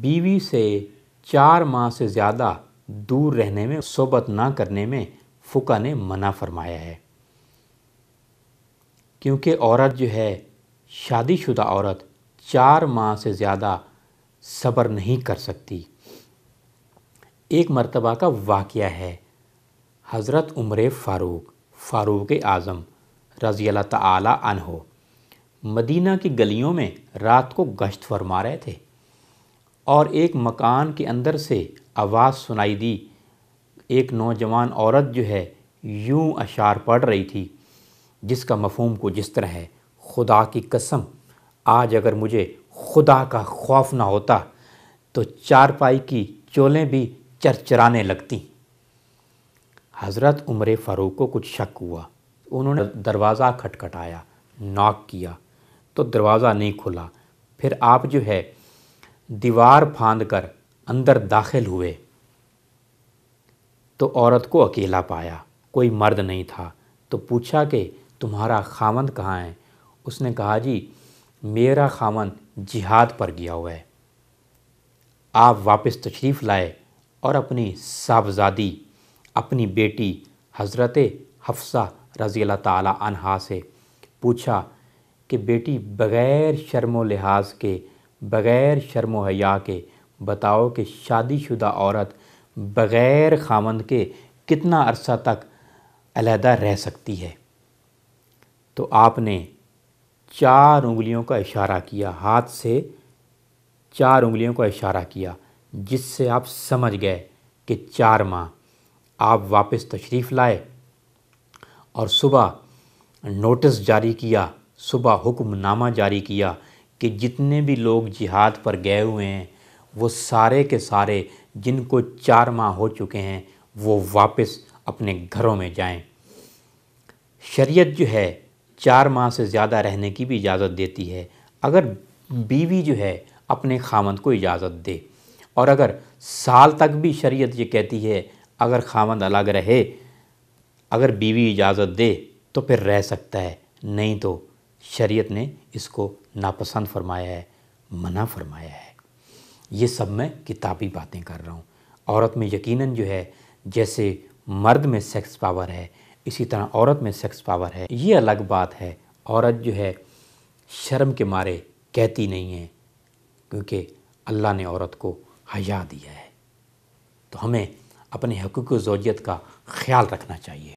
بیوی سے چار ماہ سے زیادہ دور رہنے میں صحبت نہ کرنے میں فقہ نے منع فرمایا ہے کیونکہ عورت جو ہے شادی شدہ عورت چار ماہ سے زیادہ صبر نہیں کر سکتی ایک مرتبہ کا واقعہ ہے حضرت عمر فاروق فاروق اعظم رضی اللہ تعالی عنہ مدینہ کی گلیوں میں رات کو گشت فرما رہے تھے اور ایک مکان کے اندر سے آواز سنائی دی ایک نوجوان عورت جو ہے یوں اشعار پڑھ رہی تھی جس کا مفہوم کو جس طرح ہے خدا کی قسم آج اگر مجھے خدا کا خوف نہ ہوتا تو چارپائی کی چولیں بھی چرچرانے لگتی حضرت عمر فاروق کو کچھ شک ہوا انہوں نے دروازہ کھٹکھٹایا ناک کیا تو دروازہ نہیں کھلا پھر آپ جو ہے دیوار پھاند کر اندر داخل ہوئے تو عورت کو اکیلا پایا کوئی مرد نہیں تھا تو پوچھا کہ تمہارا خامند کہاں ہے اس نے کہا جی میرا خامند جہاد پر گیا ہوا ہے آپ واپس تشریف لائے اور اپنی صاحبزادی اپنی بیٹی حضرت حفصہ رضی اللہ تعالی عنہا سے پوچھا کہ بیٹی بغیر شرم و لحاظ کے بغیر شرم و حیا کے بتاؤ کہ شادی شدہ عورت بغیر خامند کے کتنا عرصہ تک علیحدہ رہ سکتی ہے تو آپ نے چار انگلیوں کا اشارہ کیا ہاتھ سے چار انگلیوں کا اشارہ کیا جس سے آپ سمجھ گئے کہ چار ماہ آپ واپس تشریف لائے اور صبح نوٹس جاری کیا صبح حکم نامہ جاری کیا کہ جتنے بھی لوگ جہاد پر گئے ہوئے ہیں وہ سارے کے سارے جن کو چار ماہ ہو چکے ہیں وہ واپس اپنے گھروں میں جائیں شریعت جو ہے چار ماہ سے زیادہ رہنے کی بھی اجازت دیتی ہے اگر بیوی جو ہے اپنے خامند کو اجازت دے اور اگر سال تک بھی شریعت یہ کہتی ہے اگر خامند الگ رہے اگر بیوی اجازت دے تو پھر رہ سکتا ہے نہیں تو شریعت نے اس کو ناپسند فرمایا ہے منع فرمایا ہے یہ سب میں کتابی باتیں کر رہا ہوں عورت میں یقیناً جو ہے جیسے مرد میں سیکس پاور ہے اسی طرح عورت میں سیکس پاور ہے یہ الگ بات ہے عورت جو ہے شرم کے مارے کہتی نہیں ہے کیونکہ اللہ نے عورت کو حیا دیا ہے تو ہمیں اپنے حقوق و زوجیت کا خیال رکھنا چاہیے